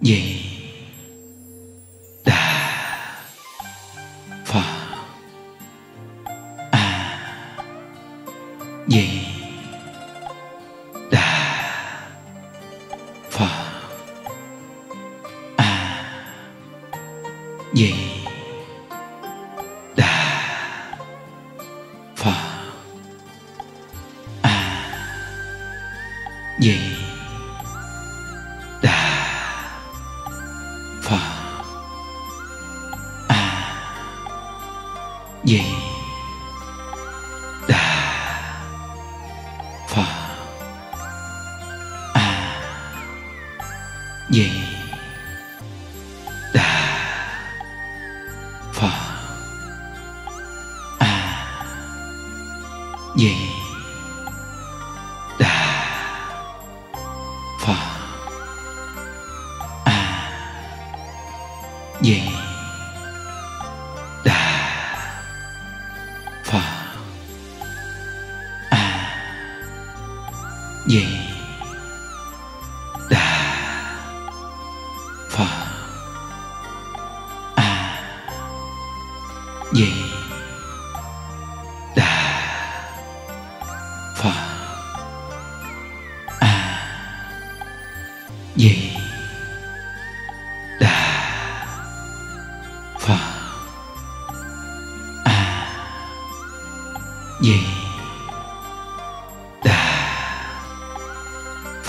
vậy.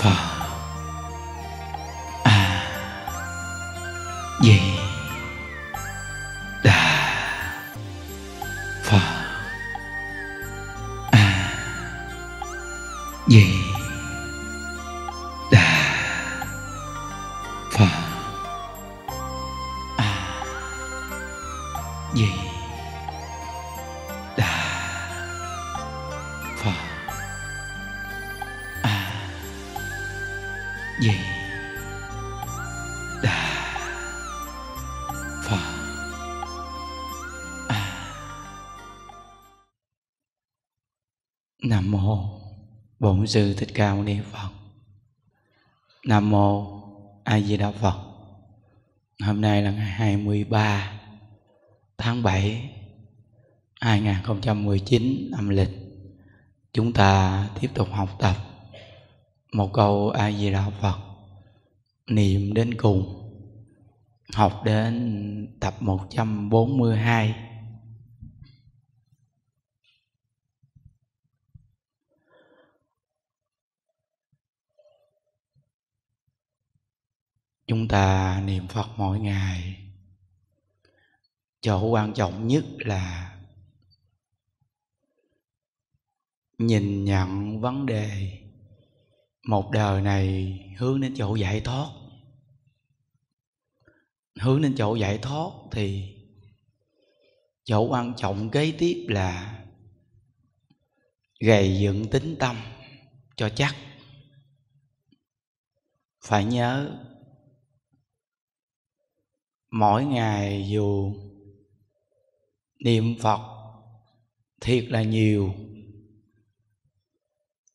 啊。Bổn Sư Thích cao Mâu Ni Phật Nam Mô A Di Đà Phật Hôm nay là ngày 23 tháng 7 2019 âm lịch Chúng ta tiếp tục học tập một câu A Di Đà Phật Niệm đến cùng Học đến tập 142 chúng ta niệm phật mỗi ngày chỗ quan trọng nhất là nhìn nhận vấn đề một đời này hướng đến chỗ giải thoát hướng đến chỗ giải thoát thì chỗ quan trọng kế tiếp là gầy dựng tính tâm cho chắc phải nhớ mỗi ngày dù niệm phật thiệt là nhiều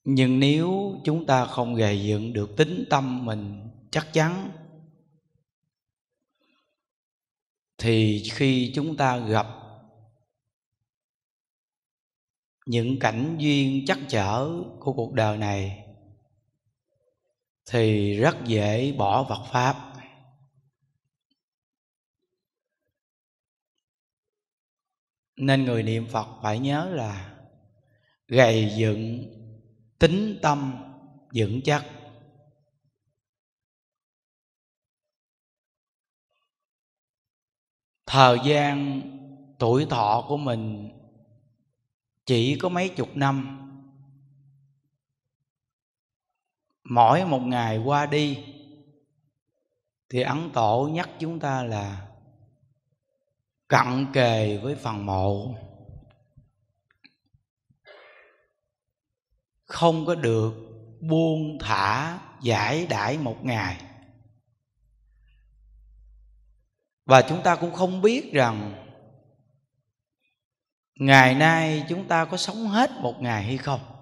nhưng nếu chúng ta không gầy dựng được tính tâm mình chắc chắn thì khi chúng ta gặp những cảnh duyên chắc chở của cuộc đời này thì rất dễ bỏ Phật pháp nên người niệm phật phải nhớ là gầy dựng tính tâm vững chắc thời gian tuổi thọ của mình chỉ có mấy chục năm mỗi một ngày qua đi thì ấn tổ nhắc chúng ta là cận kề với phần mộ không có được buông thả giải đãi một ngày và chúng ta cũng không biết rằng ngày nay chúng ta có sống hết một ngày hay không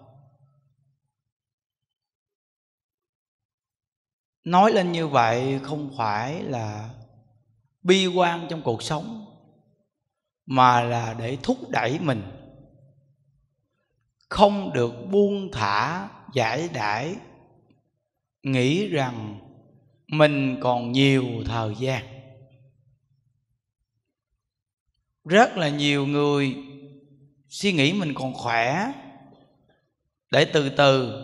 nói lên như vậy không phải là bi quan trong cuộc sống mà là để thúc đẩy mình không được buông thả giải đãi nghĩ rằng mình còn nhiều thời gian rất là nhiều người suy nghĩ mình còn khỏe để từ từ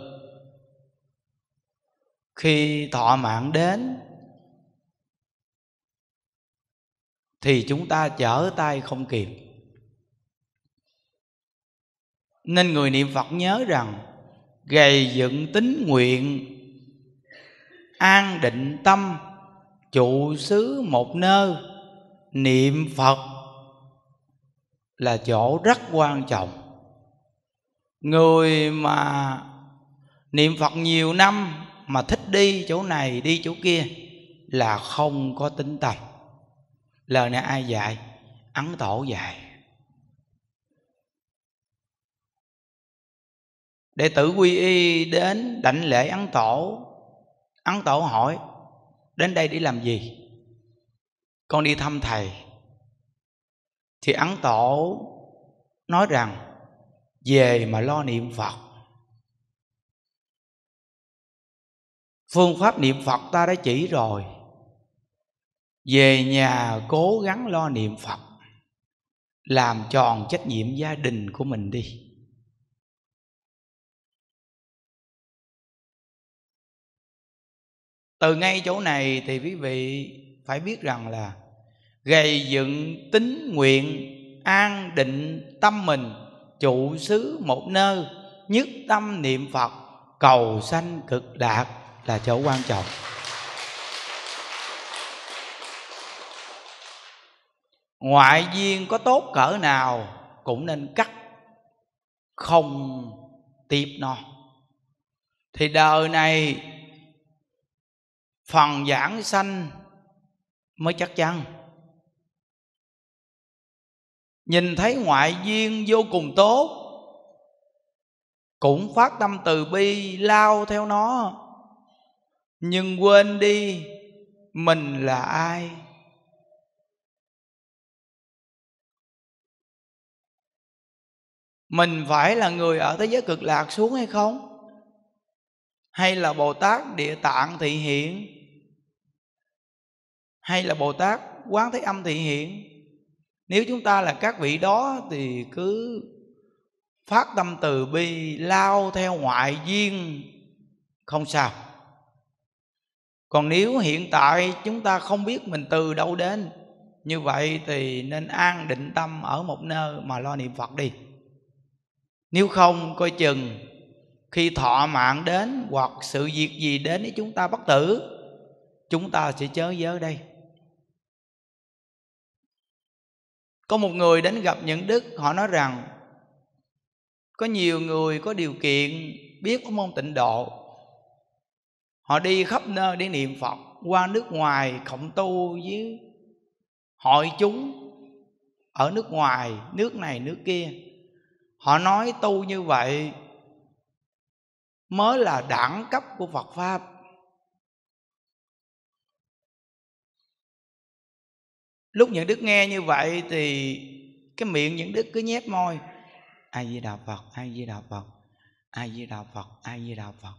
khi thọ mạng đến thì chúng ta trở tay không kịp nên người niệm phật nhớ rằng gầy dựng tính nguyện an định tâm trụ xứ một nơi niệm phật là chỗ rất quan trọng người mà niệm phật nhiều năm mà thích đi chỗ này đi chỗ kia là không có tính tâm lời này ai dạy ấn tổ dạy đệ tử quy y đến đảnh lễ ấn tổ ấn tổ hỏi đến đây để làm gì con đi thăm thầy thì ấn tổ nói rằng về mà lo niệm phật phương pháp niệm phật ta đã chỉ rồi về nhà cố gắng lo niệm phật làm tròn trách nhiệm gia đình của mình đi từ ngay chỗ này thì quý vị phải biết rằng là gây dựng tín nguyện an định tâm mình trụ xứ một nơi nhất tâm niệm phật cầu sanh cực lạc là chỗ quan trọng ngoại duyên có tốt cỡ nào cũng nên cắt không tiếp nó thì đời này phần giảng sanh mới chắc chắn nhìn thấy ngoại duyên vô cùng tốt cũng phát tâm từ bi lao theo nó nhưng quên đi mình là ai mình phải là người ở thế giới cực lạc xuống hay không hay là bồ tát địa tạng thị hiện hay là bồ tát quán thế âm thị hiện nếu chúng ta là các vị đó thì cứ phát tâm từ bi lao theo ngoại duyên không sao còn nếu hiện tại chúng ta không biết mình từ đâu đến như vậy thì nên an định tâm ở một nơi mà lo niệm phật đi nếu không coi chừng khi thọ mạng đến hoặc sự việc gì đến với chúng ta bất tử chúng ta sẽ chớ giới đây có một người đến gặp những đức họ nói rằng có nhiều người có điều kiện biết có môn tịnh độ họ đi khắp nơi để niệm phật qua nước ngoài cộng tu với hội chúng ở nước ngoài nước này nước kia họ nói tu như vậy mới là đẳng cấp của phật pháp lúc những đức nghe như vậy thì cái miệng những đức cứ nhét môi ai di đà phật ai di đà phật ai di đà phật ai di đà phật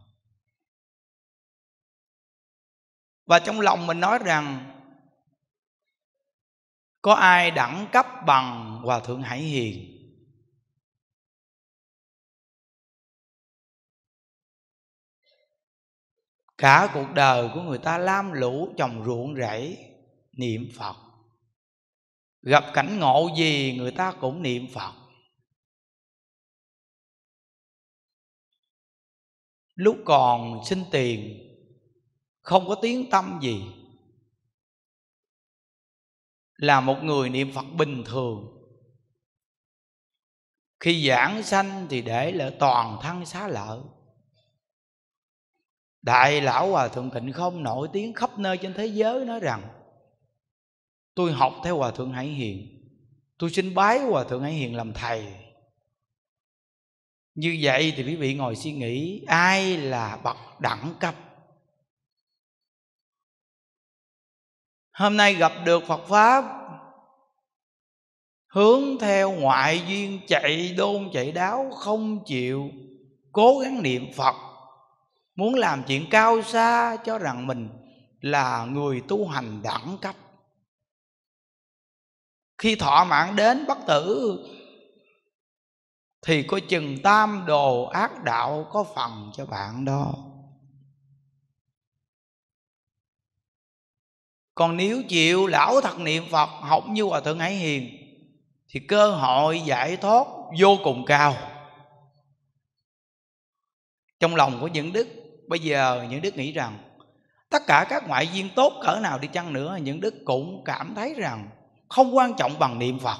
và trong lòng mình nói rằng có ai đẳng cấp bằng hòa thượng hải hiền cả cuộc đời của người ta lam lũ trồng ruộng rẫy niệm phật gặp cảnh ngộ gì người ta cũng niệm phật lúc còn xin tiền không có tiếng tâm gì là một người niệm phật bình thường khi giảng sanh thì để lại toàn thân xá lợi đại lão hòa thượng tịnh không nổi tiếng khắp nơi trên thế giới nói rằng tôi học theo hòa thượng hải hiền tôi xin bái hòa thượng hải hiền làm thầy như vậy thì quý vị ngồi suy nghĩ ai là bậc đẳng cấp hôm nay gặp được phật pháp hướng theo ngoại duyên chạy đôn chạy đáo không chịu cố gắng niệm phật muốn làm chuyện cao xa cho rằng mình là người tu hành đẳng cấp khi thọ mạng đến bất tử thì có chừng tam đồ ác đạo có phần cho bạn đó còn nếu chịu lão thật niệm phật học như hòa thượng hải hiền thì cơ hội giải thoát vô cùng cao trong lòng của những đức bây giờ những đức nghĩ rằng tất cả các ngoại duyên tốt cỡ nào đi chăng nữa những đức cũng cảm thấy rằng không quan trọng bằng niệm phật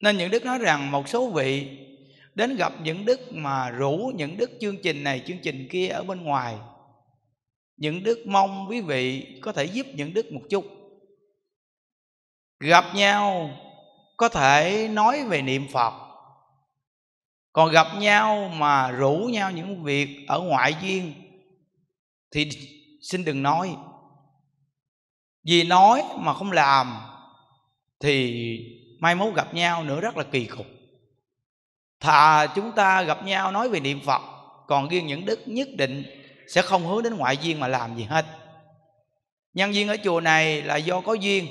nên những đức nói rằng một số vị đến gặp những đức mà rủ những đức chương trình này chương trình kia ở bên ngoài những đức mong quý vị có thể giúp những đức một chút gặp nhau có thể nói về niệm phật còn gặp nhau mà rủ nhau những việc ở ngoại duyên thì xin đừng nói vì nói mà không làm thì mai mốt gặp nhau nữa rất là kỳ cục thà chúng ta gặp nhau nói về niệm phật còn riêng những đức nhất định sẽ không hướng đến ngoại duyên mà làm gì hết nhân duyên ở chùa này là do có duyên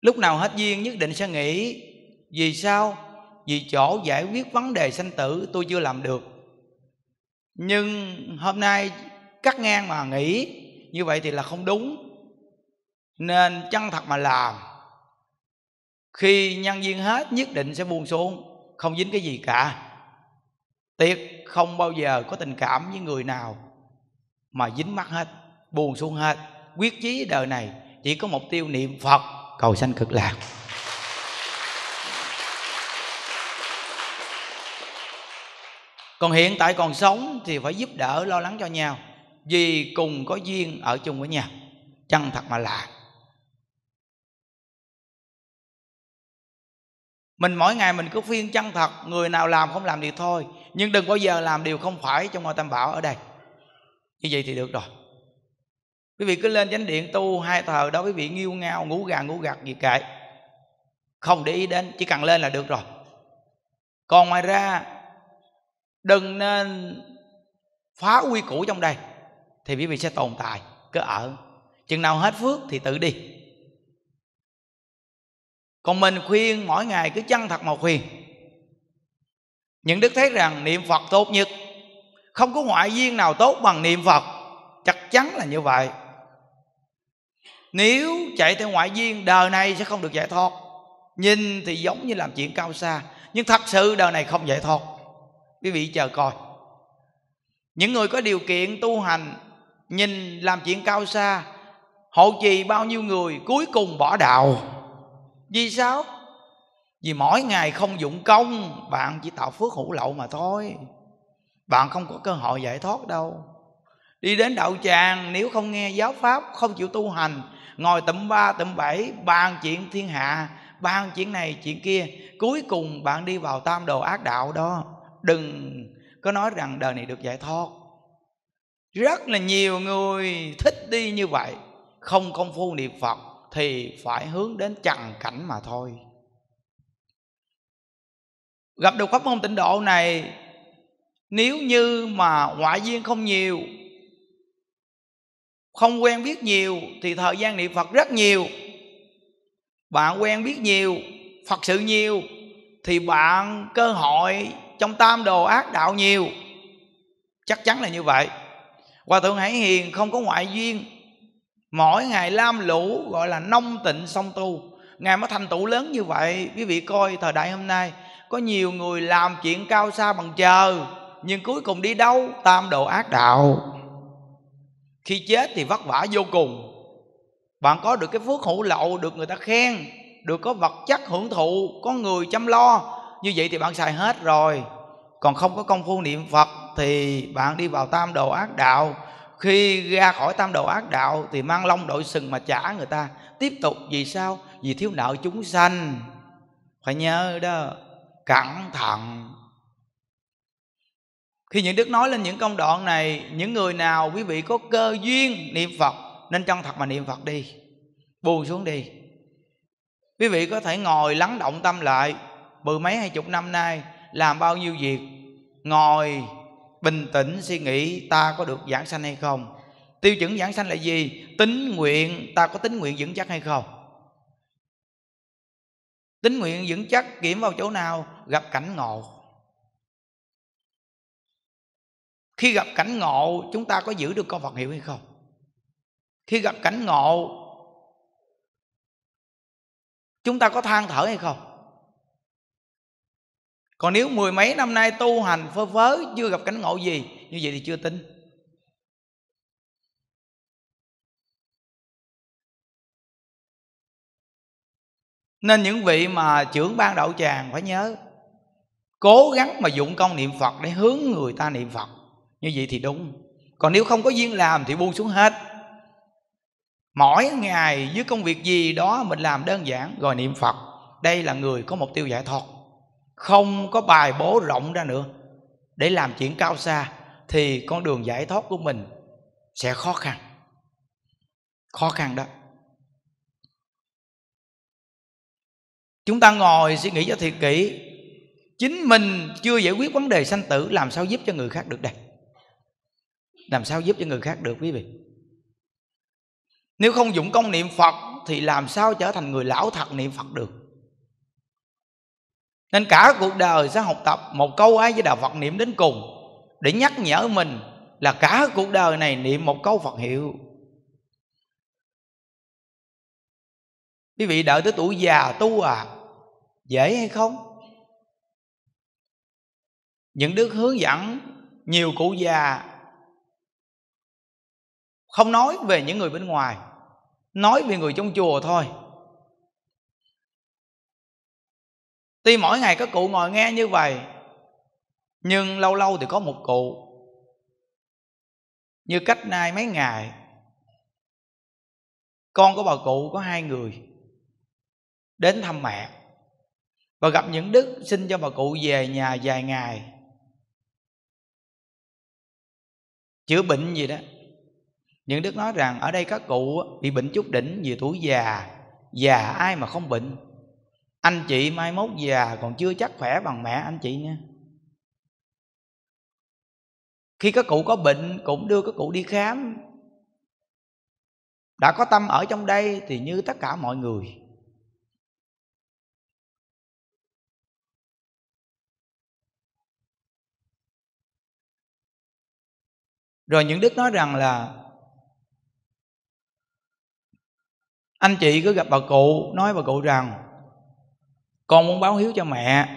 lúc nào hết duyên nhất định sẽ nghĩ vì sao vì chỗ giải quyết vấn đề sanh tử tôi chưa làm được nhưng hôm nay cắt ngang mà nghĩ như vậy thì là không đúng nên chân thật mà làm khi nhân viên hết nhất định sẽ buông xuống không dính cái gì cả tiếc không bao giờ có tình cảm với người nào mà dính mắt hết buồn xuống hết quyết chí đời này chỉ có mục tiêu niệm phật cầu sanh cực lạc còn hiện tại còn sống thì phải giúp đỡ lo lắng cho nhau vì cùng có duyên ở chung với nhau chân thật mà lạ mình mỗi ngày mình cứ phiên chân thật người nào làm không làm thì thôi nhưng đừng bao giờ làm điều không phải trong ngôi tam bảo ở đây như vậy thì được rồi quý vị cứ lên chánh điện tu hai thờ đó quý vị nghiêu ngao ngủ gà ngủ gật gì kệ không để ý đến chỉ cần lên là được rồi còn ngoài ra đừng nên phá quy củ trong đây thì quý vị sẽ tồn tại cứ ở chừng nào hết phước thì tự đi còn mình khuyên mỗi ngày cứ chân thật mà khuyên những đức thấy rằng niệm phật tốt nhất không có ngoại duyên nào tốt bằng niệm phật chắc chắn là như vậy nếu chạy theo ngoại duyên đời này sẽ không được giải thoát nhìn thì giống như làm chuyện cao xa nhưng thật sự đời này không giải thoát quý vị chờ coi những người có điều kiện tu hành nhìn làm chuyện cao xa hộ trì bao nhiêu người cuối cùng bỏ đạo vì sao vì mỗi ngày không dụng công bạn chỉ tạo phước hữu lậu mà thôi bạn không có cơ hội giải thoát đâu đi đến đạo tràng nếu không nghe giáo pháp không chịu tu hành ngồi tụm ba tụm bảy bàn chuyện thiên hạ bàn chuyện này chuyện kia cuối cùng bạn đi vào tam đồ ác đạo đó đừng có nói rằng đời này được giải thoát rất là nhiều người thích đi như vậy không công phu niệm phật thì phải hướng đến trần cảnh mà thôi gặp được pháp môn tịnh độ này nếu như mà ngoại duyên không nhiều không quen biết nhiều thì thời gian niệm phật rất nhiều bạn quen biết nhiều phật sự nhiều thì bạn cơ hội trong tam đồ ác đạo nhiều chắc chắn là như vậy hòa thượng hải hiền không có ngoại duyên mỗi ngày lam lũ gọi là nông tịnh song tu ngài mới thành tựu lớn như vậy quý vị coi thời đại hôm nay có nhiều người làm chuyện cao xa bằng chờ nhưng cuối cùng đi đâu tam đồ ác đạo khi chết thì vất vả vô cùng bạn có được cái phước hữu lậu được người ta khen được có vật chất hưởng thụ có người chăm lo như vậy thì bạn xài hết rồi còn không có công phu niệm phật thì bạn đi vào tam đồ ác đạo khi ra khỏi tam đồ ác đạo thì mang long đội sừng mà trả người ta tiếp tục vì sao vì thiếu nợ chúng sanh phải nhớ đó cẩn thận khi những đức nói lên những công đoạn này những người nào quý vị có cơ duyên niệm phật nên chân thật mà niệm phật đi buông xuống đi quý vị có thể ngồi lắng động tâm lại mười mấy hai chục năm nay làm bao nhiêu việc ngồi bình tĩnh suy nghĩ ta có được giảng sanh hay không tiêu chuẩn giảng sanh là gì tính nguyện ta có tính nguyện vững chắc hay không tính nguyện vững chắc kiểm vào chỗ nào gặp cảnh ngộ khi gặp cảnh ngộ chúng ta có giữ được câu phật hiệu hay không khi gặp cảnh ngộ chúng ta có than thở hay không còn nếu mười mấy năm nay tu hành phơ phớ chưa gặp cánh ngộ gì như vậy thì chưa tin nên những vị mà trưởng ban đạo tràng phải nhớ cố gắng mà dụng công niệm phật để hướng người ta niệm phật như vậy thì đúng còn nếu không có duyên làm thì buông xuống hết mỗi ngày với công việc gì đó mình làm đơn giản rồi niệm phật đây là người có mục tiêu giải thoát không có bài bố rộng ra nữa để làm chuyện cao xa thì con đường giải thoát của mình sẽ khó khăn khó khăn đó chúng ta ngồi suy nghĩ cho thiệt kỹ chính mình chưa giải quyết vấn đề sanh tử làm sao giúp cho người khác được đây làm sao giúp cho người khác được quý vị nếu không dụng công niệm phật thì làm sao trở thành người lão thật niệm phật được nên cả cuộc đời sẽ học tập một câu ai với đạo phật niệm đến cùng để nhắc nhở mình là cả cuộc đời này niệm một câu phật hiệu quý vị đợi tới tuổi già tu à dễ hay không những đức hướng dẫn nhiều cụ già không nói về những người bên ngoài nói về người trong chùa thôi tuy mỗi ngày các cụ ngồi nghe như vậy nhưng lâu lâu thì có một cụ như cách nay mấy ngày con của bà cụ có hai người đến thăm mẹ và gặp những đức xin cho bà cụ về nhà vài ngày chữa bệnh gì đó những đức nói rằng ở đây các cụ bị bệnh chút đỉnh vì tuổi già già ai mà không bệnh anh chị mai mốt già còn chưa chắc khỏe bằng mẹ anh chị nha khi các cụ có bệnh cũng đưa các cụ đi khám đã có tâm ở trong đây thì như tất cả mọi người rồi những đức nói rằng là anh chị cứ gặp bà cụ nói bà cụ rằng con muốn báo hiếu cho mẹ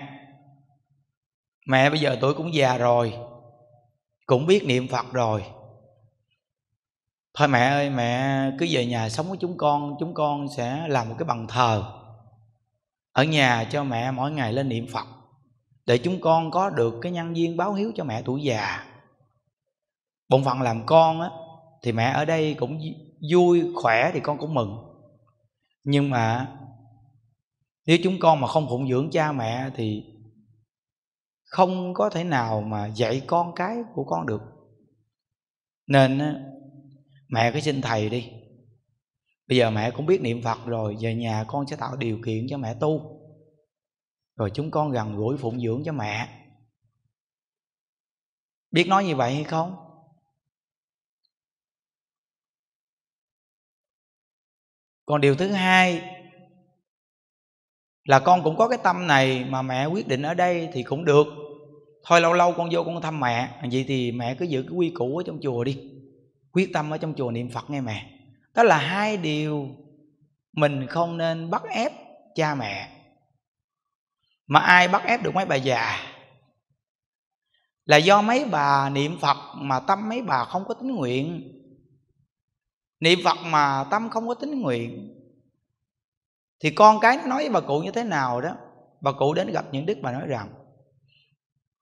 mẹ bây giờ tuổi cũng già rồi cũng biết niệm phật rồi thôi mẹ ơi mẹ cứ về nhà sống với chúng con chúng con sẽ làm một cái bằng thờ ở nhà cho mẹ mỗi ngày lên niệm phật để chúng con có được cái nhân viên báo hiếu cho mẹ tuổi già bổn phận làm con á thì mẹ ở đây cũng vui khỏe thì con cũng mừng nhưng mà nếu chúng con mà không phụng dưỡng cha mẹ thì không có thể nào mà dạy con cái của con được nên mẹ cứ xin thầy đi bây giờ mẹ cũng biết niệm phật rồi về nhà con sẽ tạo điều kiện cho mẹ tu rồi chúng con gần gũi phụng dưỡng cho mẹ biết nói như vậy hay không còn điều thứ hai là con cũng có cái tâm này mà mẹ quyết định ở đây thì cũng được thôi lâu lâu con vô con thăm mẹ vậy thì mẹ cứ giữ cái quy củ ở trong chùa đi quyết tâm ở trong chùa niệm phật nghe mẹ đó là hai điều mình không nên bắt ép cha mẹ mà ai bắt ép được mấy bà già là do mấy bà niệm phật mà tâm mấy bà không có tính nguyện niệm phật mà tâm không có tính nguyện thì con cái nó nói với bà cụ như thế nào đó bà cụ đến gặp những đức bà nói rằng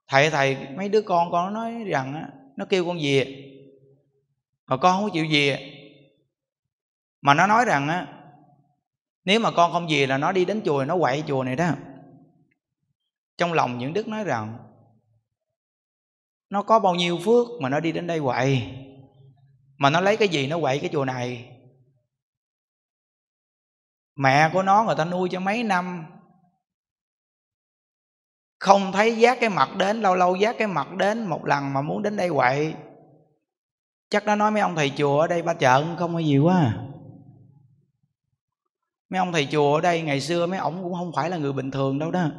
thầy thầy mấy đứa con con nói rằng nó kêu con về mà con không chịu về mà nó nói rằng á nếu mà con không về là nó đi đến chùa nó quậy chùa này đó trong lòng những đức nói rằng nó có bao nhiêu phước mà nó đi đến đây quậy mà nó lấy cái gì nó quậy cái chùa này mẹ của nó người ta nuôi cho mấy năm không thấy giác cái mặt đến lâu lâu giác cái mặt đến một lần mà muốn đến đây quậy chắc nó nói mấy ông thầy chùa ở đây ba chợ không có gì quá à. mấy ông thầy chùa ở đây ngày xưa mấy ổng cũng không phải là người bình thường đâu đó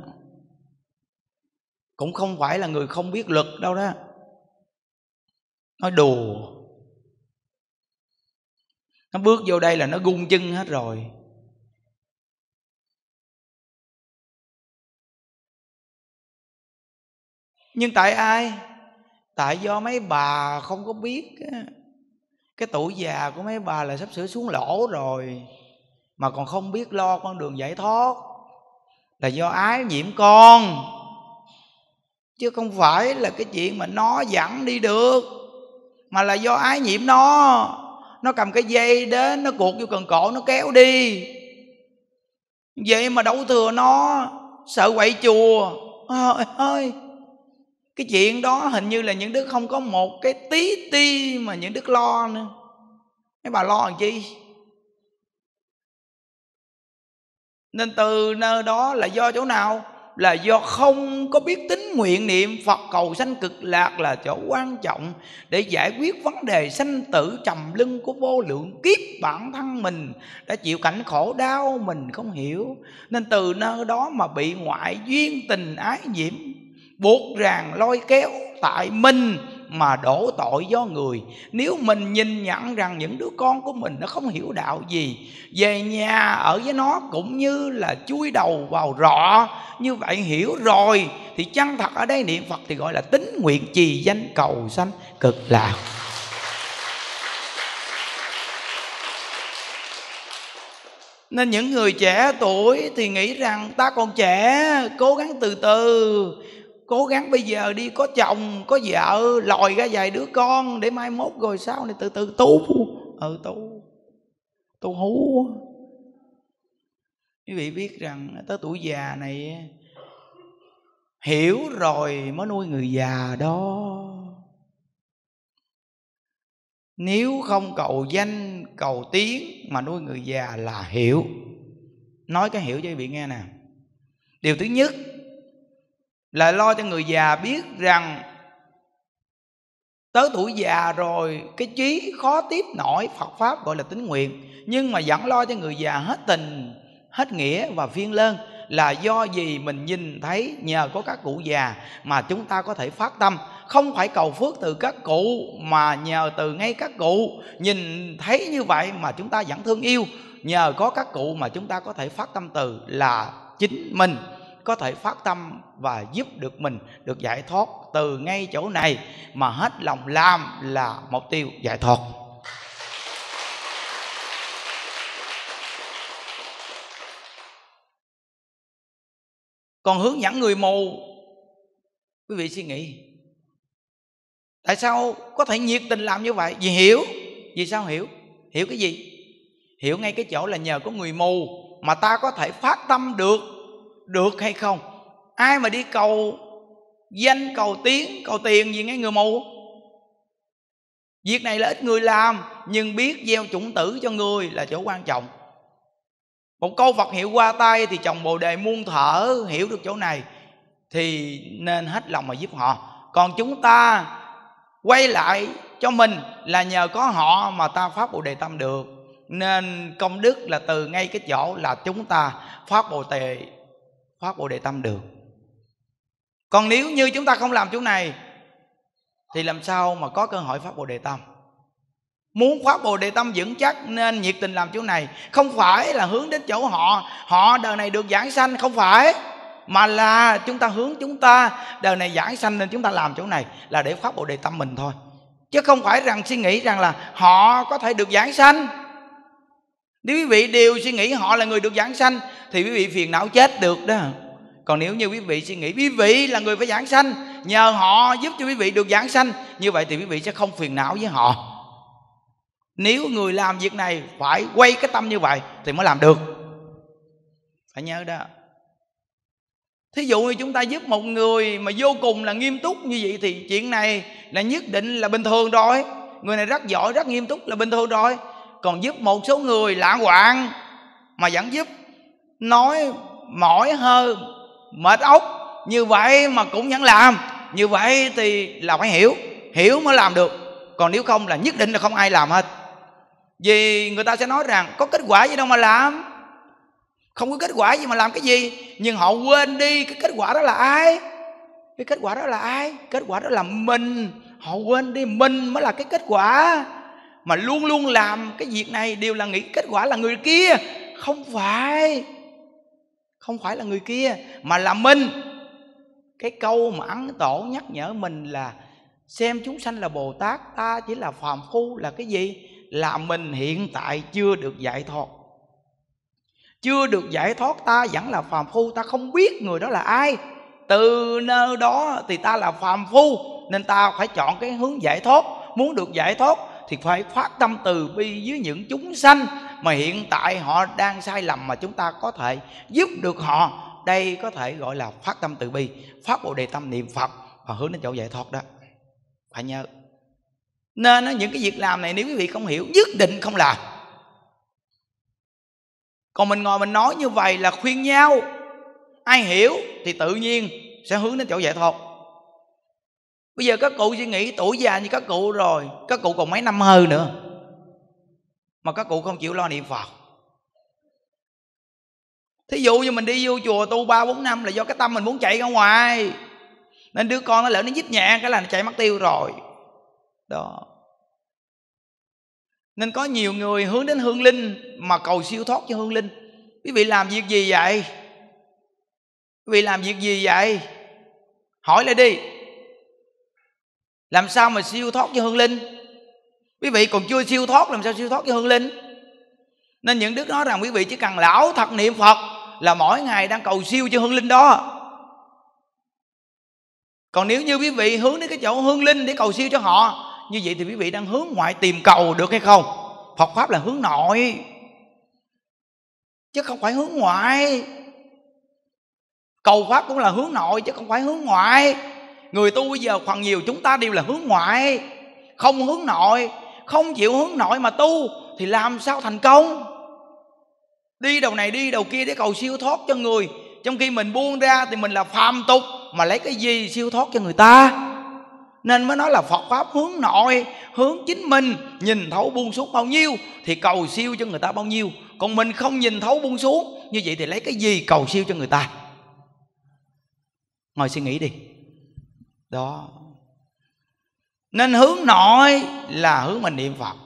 cũng không phải là người không biết luật đâu đó nói đùa nó bước vô đây là nó gung chân hết rồi nhưng tại ai tại do mấy bà không có biết cái tuổi già của mấy bà là sắp sửa xuống lỗ rồi mà còn không biết lo con đường giải thoát là do ái nhiễm con chứ không phải là cái chuyện mà nó dẫn đi được mà là do ái nhiễm nó nó cầm cái dây đến nó cuột vô cần cổ nó kéo đi vậy mà đấu thừa nó sợ quậy chùa ơi ơi cái chuyện đó hình như là những đức không có một cái tí ti mà những đức lo nữa mấy bà lo làm chi nên từ nơi đó là do chỗ nào là do không có biết tính nguyện niệm phật cầu sanh cực lạc là chỗ quan trọng để giải quyết vấn đề sanh tử trầm lưng của vô lượng kiếp bản thân mình đã chịu cảnh khổ đau mình không hiểu nên từ nơi đó mà bị ngoại duyên tình ái nhiễm buộc ràng lôi kéo tại mình mà đổ tội do người nếu mình nhìn nhận rằng những đứa con của mình nó không hiểu đạo gì về nhà ở với nó cũng như là chui đầu vào rọ như vậy hiểu rồi thì chân thật ở đây niệm phật thì gọi là tính nguyện trì danh cầu sanh cực lạc Nên những người trẻ tuổi thì nghĩ rằng ta còn trẻ, cố gắng từ từ cố gắng bây giờ đi có chồng có vợ lòi ra vài đứa con để mai mốt rồi sau này từ từ tu ừ tu tu hú quý vị biết rằng tới tuổi già này hiểu rồi mới nuôi người già đó nếu không cầu danh cầu tiếng mà nuôi người già là hiểu nói cái hiểu cho quý vị nghe nè điều thứ nhất là lo cho người già biết rằng tới tuổi già rồi cái trí khó tiếp nổi phật pháp gọi là tính nguyện nhưng mà vẫn lo cho người già hết tình hết nghĩa và phiên lên là do gì mình nhìn thấy nhờ có các cụ già mà chúng ta có thể phát tâm không phải cầu phước từ các cụ mà nhờ từ ngay các cụ nhìn thấy như vậy mà chúng ta vẫn thương yêu nhờ có các cụ mà chúng ta có thể phát tâm từ là chính mình có thể phát tâm và giúp được mình được giải thoát từ ngay chỗ này mà hết lòng làm là mục tiêu giải thoát còn hướng dẫn người mù quý vị suy nghĩ tại sao có thể nhiệt tình làm như vậy vì hiểu vì sao hiểu hiểu cái gì hiểu ngay cái chỗ là nhờ có người mù mà ta có thể phát tâm được được hay không ai mà đi cầu danh cầu tiếng cầu tiền gì ngay người mù việc này là ít người làm nhưng biết gieo chủng tử cho người là chỗ quan trọng một câu Phật hiệu qua tay thì chồng bồ đề muôn thở hiểu được chỗ này thì nên hết lòng mà giúp họ còn chúng ta quay lại cho mình là nhờ có họ mà ta phát bồ đề tâm được nên công đức là từ ngay cái chỗ là chúng ta phát bồ đề phát bồ đề tâm được còn nếu như chúng ta không làm chỗ này thì làm sao mà có cơ hội phát bồ đề tâm muốn khoác bồ đề tâm vững chắc nên nhiệt tình làm chỗ này không phải là hướng đến chỗ họ họ đời này được giảng sanh không phải mà là chúng ta hướng chúng ta đời này giảng sanh nên chúng ta làm chỗ này là để phát bồ đề tâm mình thôi chứ không phải rằng suy nghĩ rằng là họ có thể được giảng sanh nếu quý vị đều suy nghĩ họ là người được giảng sanh thì quý vị phiền não chết được đó còn nếu như quý vị suy nghĩ quý vị là người phải giảng sanh nhờ họ giúp cho quý vị được giảng sanh như vậy thì quý vị sẽ không phiền não với họ nếu người làm việc này phải quay cái tâm như vậy thì mới làm được phải nhớ đó thí dụ như chúng ta giúp một người mà vô cùng là nghiêm túc như vậy thì chuyện này là nhất định là bình thường rồi người này rất giỏi rất nghiêm túc là bình thường rồi còn giúp một số người lạ hoạn mà vẫn giúp nói mỏi hơi mệt ốc như vậy mà cũng vẫn làm như vậy thì là phải hiểu hiểu mới làm được còn nếu không là nhất định là không ai làm hết vì người ta sẽ nói rằng có kết quả gì đâu mà làm không có kết quả gì mà làm cái gì nhưng họ quên đi cái kết quả đó là ai cái kết quả đó là ai kết quả đó là mình họ quên đi mình mới là cái kết quả mà luôn luôn làm cái việc này đều là nghĩ kết quả là người kia không phải không phải là người kia mà là mình cái câu mà ấn tổ nhắc nhở mình là xem chúng sanh là bồ tát ta chỉ là phàm phu là cái gì là mình hiện tại chưa được giải thoát chưa được giải thoát ta vẫn là phàm phu ta không biết người đó là ai từ nơi đó thì ta là phàm phu nên ta phải chọn cái hướng giải thoát muốn được giải thoát thì phải phát tâm từ bi với những chúng sanh mà hiện tại họ đang sai lầm mà chúng ta có thể giúp được họ đây có thể gọi là phát tâm từ bi phát bộ đề tâm niệm phật và hướng đến chỗ giải thoát đó phải nhớ nên những cái việc làm này nếu quý vị không hiểu nhất định không làm còn mình ngồi mình nói như vậy là khuyên nhau ai hiểu thì tự nhiên sẽ hướng đến chỗ giải thoát bây giờ các cụ suy nghĩ tuổi già như các cụ rồi các cụ còn mấy năm hơn nữa mà các cụ không chịu lo niệm phật thí dụ như mình đi vô chùa tu ba bốn năm là do cái tâm mình muốn chạy ra ngoài nên đứa con nó lỡ nó nhích nhẹ cái là nó chạy mất tiêu rồi đó nên có nhiều người hướng đến hương linh mà cầu siêu thoát cho hương linh quý vị làm việc gì vậy quý vị làm việc gì vậy hỏi lại đi làm sao mà siêu thoát cho hương linh quý vị còn chưa siêu thoát làm sao siêu thoát với hương linh nên những đức nói rằng quý vị chỉ cần lão thật niệm phật là mỗi ngày đang cầu siêu cho hương linh đó còn nếu như quý vị hướng đến cái chỗ hương linh để cầu siêu cho họ như vậy thì quý vị đang hướng ngoại tìm cầu được hay không phật pháp là hướng nội chứ không phải hướng ngoại cầu pháp cũng là hướng nội chứ không phải hướng ngoại người tu bây giờ phần nhiều chúng ta đều là hướng ngoại không hướng nội không chịu hướng nội mà tu thì làm sao thành công đi đầu này đi đầu kia để cầu siêu thoát cho người trong khi mình buông ra thì mình là phàm tục mà lấy cái gì siêu thoát cho người ta nên mới nói là Phật Pháp hướng nội Hướng chính mình Nhìn thấu buông xuống bao nhiêu Thì cầu siêu cho người ta bao nhiêu Còn mình không nhìn thấu buông xuống Như vậy thì lấy cái gì cầu siêu cho người ta Ngồi suy nghĩ đi Đó nên hướng nội là hướng mình niệm phật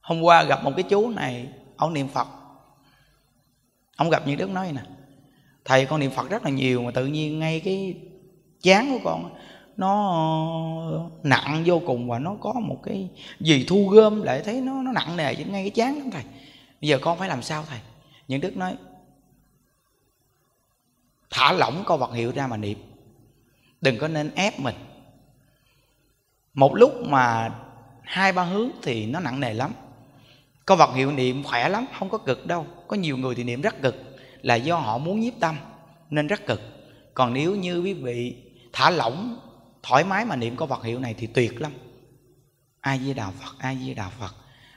hôm qua gặp một cái chú này ông niệm phật ông gặp như đức nói nè thầy con niệm phật rất là nhiều mà tự nhiên ngay cái chán của con nó nặng vô cùng và nó có một cái gì thu gom lại thấy nó nó nặng nề ngay cái chán lắm thầy bây giờ con phải làm sao thầy những đức nói thả lỏng câu vật hiệu ra mà niệm đừng có nên ép mình một lúc mà hai ba hướng thì nó nặng nề lắm có vật hiệu niệm khỏe lắm không có cực đâu có nhiều người thì niệm rất cực là do họ muốn nhiếp tâm nên rất cực còn nếu như quý vị thả lỏng thoải mái mà niệm có vật hiệu này thì tuyệt lắm ai di đạo phật ai di đạo phật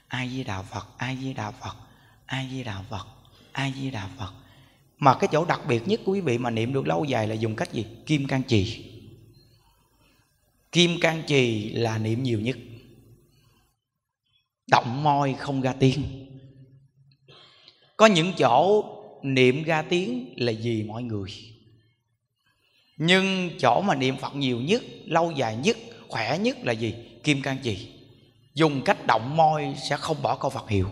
ai di đạo phật ai di đạo phật ai di đạo phật ai di đạo phật mà cái chỗ đặc biệt nhất của quý vị mà niệm được lâu dài là dùng cách gì kim can trì Kim can trì là niệm nhiều nhất Động môi không ra tiếng Có những chỗ niệm ra tiếng là gì mọi người Nhưng chỗ mà niệm Phật nhiều nhất Lâu dài nhất, khỏe nhất là gì? Kim can trì Dùng cách động môi sẽ không bỏ câu Phật hiệu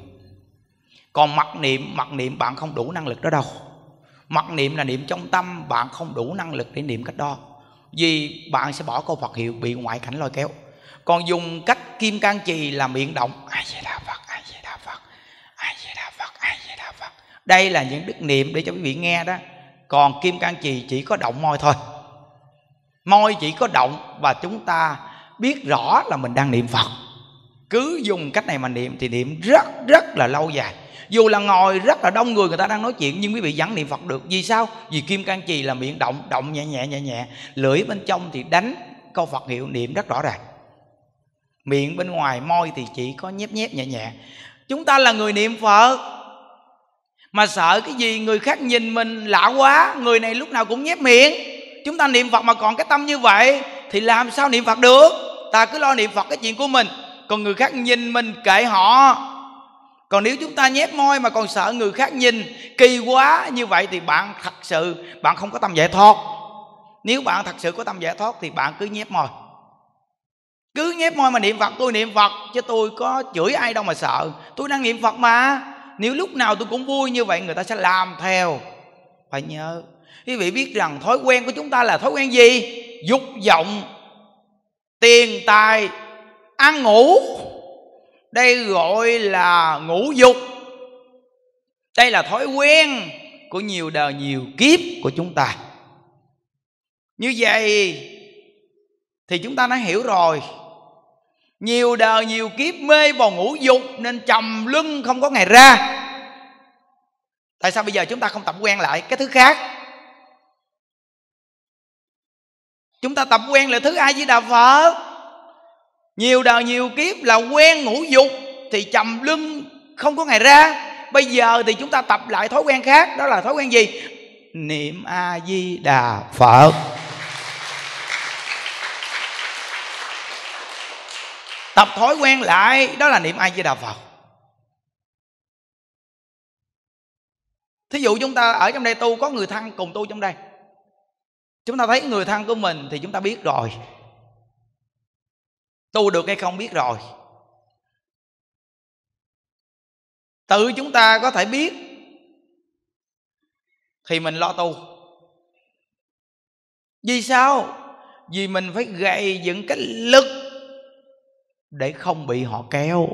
Còn mặc niệm, mặc niệm bạn không đủ năng lực đó đâu Mặc niệm là niệm trong tâm Bạn không đủ năng lực để niệm cách đó vì bạn sẽ bỏ câu Phật hiệu bị ngoại cảnh lôi kéo còn dùng cách kim can trì là miệng động ai về đà Phật ai về đà Phật ai về đà Phật ai về đà Phật đây là những đức niệm để cho quý vị nghe đó còn kim can trì chỉ có động môi thôi môi chỉ có động và chúng ta biết rõ là mình đang niệm Phật cứ dùng cách này mà niệm thì niệm rất rất là lâu dài dù là ngồi rất là đông người người ta đang nói chuyện nhưng quý vị vẫn niệm phật được vì sao vì kim can trì là miệng động động nhẹ nhẹ nhẹ nhẹ lưỡi bên trong thì đánh câu phật hiệu niệm rất rõ ràng miệng bên ngoài môi thì chỉ có nhép nhép nhẹ nhẹ chúng ta là người niệm phật mà sợ cái gì người khác nhìn mình lạ quá người này lúc nào cũng nhép miệng chúng ta niệm phật mà còn cái tâm như vậy thì làm sao niệm phật được ta cứ lo niệm phật cái chuyện của mình còn người khác nhìn mình kệ họ còn nếu chúng ta nhét môi mà còn sợ người khác nhìn kỳ quá như vậy thì bạn thật sự bạn không có tâm giải thoát nếu bạn thật sự có tâm giải thoát thì bạn cứ nhét môi cứ nhét môi mà niệm phật tôi niệm phật chứ tôi có chửi ai đâu mà sợ tôi đang niệm phật mà nếu lúc nào tôi cũng vui như vậy người ta sẽ làm theo phải nhớ quý vị biết rằng thói quen của chúng ta là thói quen gì dục vọng tiền tài ăn ngủ đây gọi là ngũ dục đây là thói quen của nhiều đời nhiều kiếp của chúng ta như vậy thì chúng ta đã hiểu rồi nhiều đời nhiều kiếp mê vào ngũ dục nên trầm lưng không có ngày ra tại sao bây giờ chúng ta không tập quen lại cái thứ khác chúng ta tập quen lại thứ ai với đà phật nhiều đời nhiều kiếp là quen ngủ dục thì trầm lưng không có ngày ra bây giờ thì chúng ta tập lại thói quen khác đó là thói quen gì niệm a di đà phật tập thói quen lại đó là niệm a di đà phật thí dụ chúng ta ở trong đây tu có người thân cùng tu trong đây chúng ta thấy người thân của mình thì chúng ta biết rồi tu được hay không biết rồi tự chúng ta có thể biết thì mình lo tu vì sao vì mình phải gây dựng cái lực để không bị họ kéo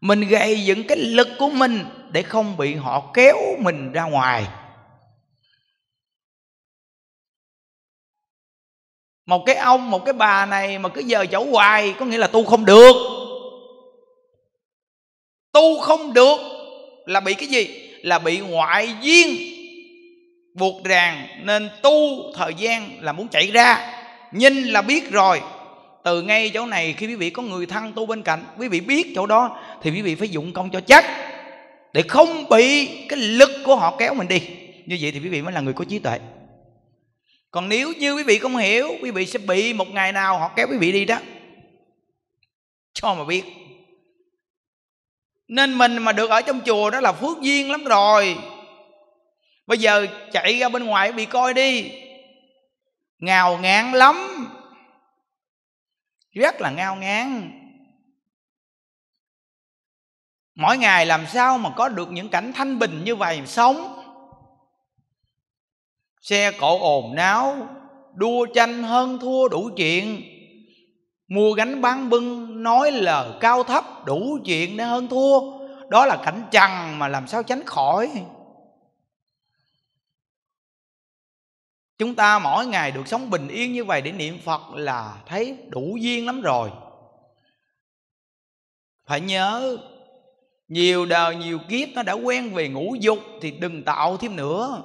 mình gây dựng cái lực của mình để không bị họ kéo mình ra ngoài một cái ông một cái bà này mà cứ giờ chẩu hoài có nghĩa là tu không được tu không được là bị cái gì là bị ngoại duyên buộc ràng nên tu thời gian là muốn chạy ra nhìn là biết rồi từ ngay chỗ này khi quý vị có người thân tu bên cạnh quý vị biết chỗ đó thì quý vị phải dụng công cho chắc để không bị cái lực của họ kéo mình đi như vậy thì quý vị mới là người có trí tuệ còn nếu như quý vị không hiểu quý vị sẽ bị một ngày nào họ kéo quý vị đi đó cho mà biết nên mình mà được ở trong chùa đó là phước duyên lắm rồi bây giờ chạy ra bên ngoài bị coi đi ngào ngán lắm rất là ngao ngán mỗi ngày làm sao mà có được những cảnh thanh bình như vậy sống xe cộ ồn náo đua tranh hơn thua đủ chuyện mua gánh bán bưng nói là cao thấp đủ chuyện để hơn thua đó là cảnh trần mà làm sao tránh khỏi chúng ta mỗi ngày được sống bình yên như vậy để niệm phật là thấy đủ duyên lắm rồi phải nhớ nhiều đời nhiều kiếp nó đã quen về ngũ dục thì đừng tạo thêm nữa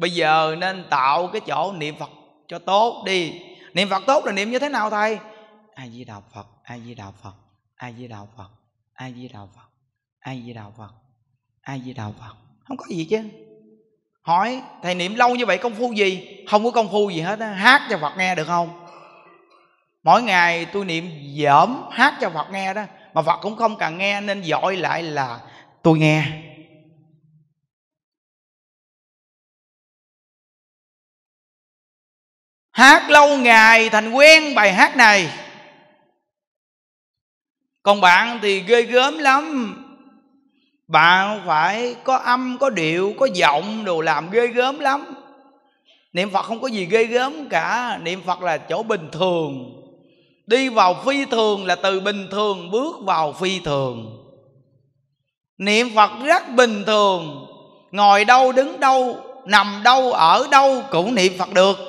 bây giờ nên tạo cái chỗ niệm phật cho tốt đi niệm phật tốt là niệm như thế nào thầy a di đà phật a di đà phật a di đà phật a di đà phật a di đà phật a di đà phật không có gì chứ hỏi thầy niệm lâu như vậy công phu gì không có công phu gì hết á hát cho phật nghe được không mỗi ngày tôi niệm dởm hát cho phật nghe đó mà phật cũng không cần nghe nên dội lại là tôi nghe hát lâu ngày thành quen bài hát này còn bạn thì ghê gớm lắm bạn phải có âm có điệu có giọng đồ làm ghê gớm lắm niệm phật không có gì ghê gớm cả niệm phật là chỗ bình thường đi vào phi thường là từ bình thường bước vào phi thường niệm phật rất bình thường ngồi đâu đứng đâu nằm đâu ở đâu cũng niệm phật được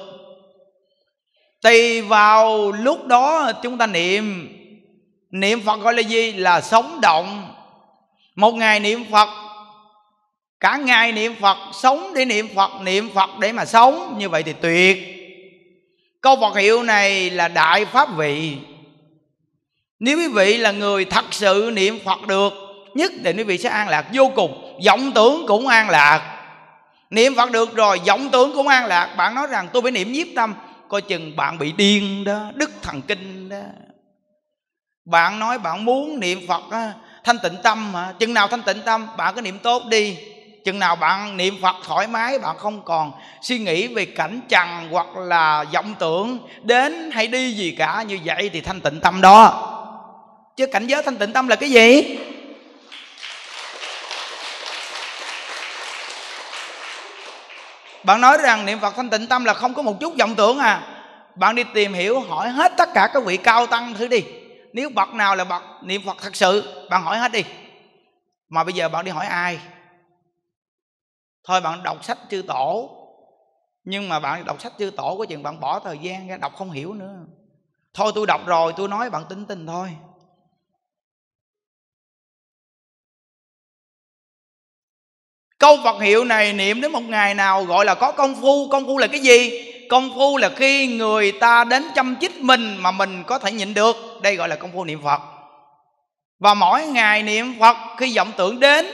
tùy vào lúc đó chúng ta niệm niệm phật gọi là gì là sống động một ngày niệm phật cả ngày niệm phật sống để niệm phật niệm phật để mà sống như vậy thì tuyệt câu phật hiệu này là đại pháp vị nếu quý vị là người thật sự niệm phật được nhất định quý vị sẽ an lạc vô cùng vọng tưởng cũng an lạc niệm phật được rồi vọng tưởng cũng an lạc bạn nói rằng tôi phải niệm nhiếp tâm coi chừng bạn bị điên đó đứt thần kinh đó bạn nói bạn muốn niệm phật á, thanh tịnh tâm mà chừng nào thanh tịnh tâm bạn có niệm tốt đi chừng nào bạn niệm phật thoải mái bạn không còn suy nghĩ về cảnh trần hoặc là vọng tưởng đến hay đi gì cả như vậy thì thanh tịnh tâm đó chứ cảnh giới thanh tịnh tâm là cái gì bạn nói rằng niệm phật thanh tịnh tâm là không có một chút vọng tưởng à bạn đi tìm hiểu hỏi hết tất cả các vị cao tăng thử đi nếu bậc nào là bậc niệm phật thật sự bạn hỏi hết đi mà bây giờ bạn đi hỏi ai thôi bạn đọc sách chư tổ nhưng mà bạn đọc sách chư tổ có chừng bạn bỏ thời gian ra đọc không hiểu nữa thôi tôi đọc rồi tôi nói bạn tính tình thôi câu Phật hiệu này niệm đến một ngày nào gọi là có công phu công phu là cái gì công phu là khi người ta đến chăm chích mình mà mình có thể nhịn được đây gọi là công phu niệm Phật và mỗi ngày niệm Phật khi vọng tưởng đến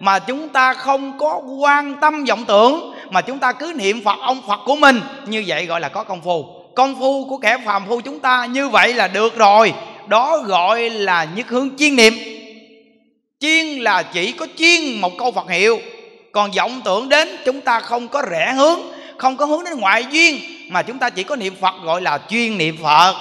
mà chúng ta không có quan tâm vọng tưởng mà chúng ta cứ niệm Phật ông Phật của mình như vậy gọi là có công phu công phu của kẻ phàm phu chúng ta như vậy là được rồi đó gọi là nhất hướng chiên niệm chiên là chỉ có chiên một câu Phật hiệu còn vọng tưởng đến chúng ta không có rẽ hướng không có hướng đến ngoại duyên mà chúng ta chỉ có niệm phật gọi là chuyên niệm phật